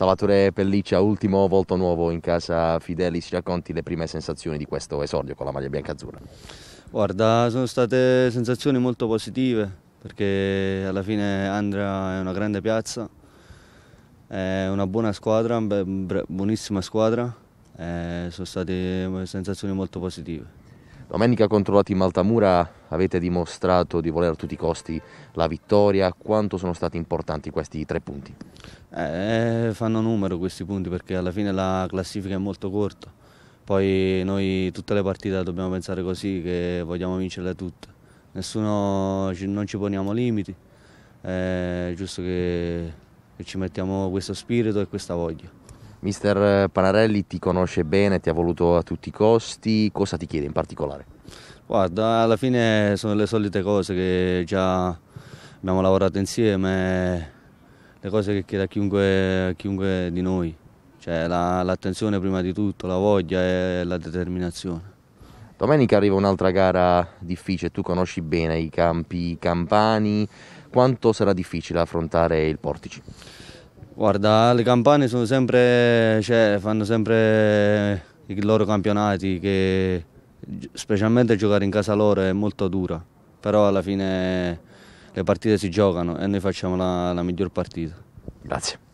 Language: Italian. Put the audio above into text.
Salvatore Pelliccia, ultimo volto nuovo in casa Fidelis, ci racconti le prime sensazioni di questo esordio con la maglia bianca-azzurra? Guarda, sono state sensazioni molto positive perché alla fine Andra è una grande piazza, è una buona squadra, buonissima squadra, eh, sono state sensazioni molto positive. Domenica contro la Team Altamura avete dimostrato di voler a tutti i costi la vittoria, quanto sono stati importanti questi tre punti? Eh, fanno numero questi punti perché alla fine la classifica è molto corta, poi noi tutte le partite dobbiamo pensare così che vogliamo vincerle tutte, Nessuno, non ci poniamo limiti, eh, è giusto che, che ci mettiamo questo spirito e questa voglia. Mister Panarelli ti conosce bene, ti ha voluto a tutti i costi, cosa ti chiede in particolare? Guarda, alla fine sono le solite cose che già abbiamo lavorato insieme, le cose che chiede a chiunque, a chiunque di noi, cioè l'attenzione prima di tutto, la voglia e la determinazione. Domenica arriva un'altra gara difficile, tu conosci bene i campi campani, quanto sarà difficile affrontare il Portici? Guarda, le campane sempre, cioè, fanno sempre i loro campionati che specialmente giocare in casa loro è molto dura, però alla fine le partite si giocano e noi facciamo la, la miglior partita. Grazie.